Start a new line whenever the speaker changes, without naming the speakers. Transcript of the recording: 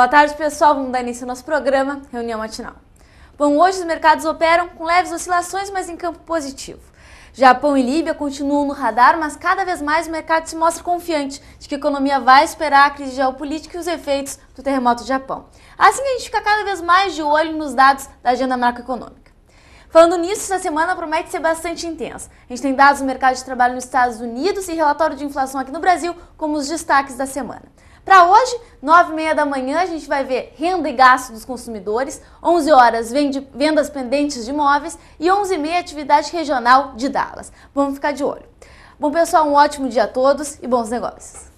Boa tarde, pessoal. Vamos dar início ao nosso programa, Reunião Matinal. Bom, hoje os mercados operam com leves oscilações, mas em campo positivo. Japão e Líbia continuam no radar, mas cada vez mais o mercado se mostra confiante de que a economia vai esperar a crise geopolítica e os efeitos do terremoto do Japão. Assim, a gente fica cada vez mais de olho nos dados da agenda macroeconômica. Falando nisso, essa semana promete ser bastante intensa. A gente tem dados do mercado de trabalho nos Estados Unidos e relatório de inflação aqui no Brasil como os destaques da semana. Para hoje, 9 e meia da manhã, a gente vai ver renda e gasto dos consumidores, 11 horas vende, vendas pendentes de imóveis e 11 e meia atividade regional de Dallas. Vamos ficar de olho. Bom pessoal, um ótimo dia a todos e bons negócios.